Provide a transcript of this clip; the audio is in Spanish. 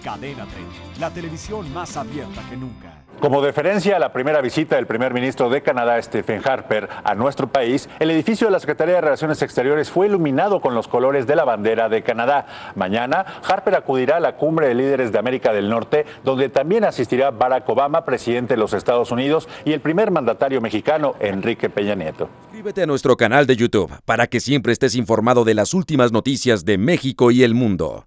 Cadena 30, la televisión más abierta que nunca. Como deferencia a la primera visita del primer ministro de Canadá, Stephen Harper, a nuestro país, el edificio de la Secretaría de Relaciones Exteriores fue iluminado con los colores de la bandera de Canadá. Mañana, Harper acudirá a la cumbre de líderes de América del Norte, donde también asistirá Barack Obama, presidente de los Estados Unidos, y el primer mandatario mexicano, Enrique Peña Nieto. Suscríbete a nuestro canal de YouTube para que siempre estés informado de las últimas noticias de México y el mundo.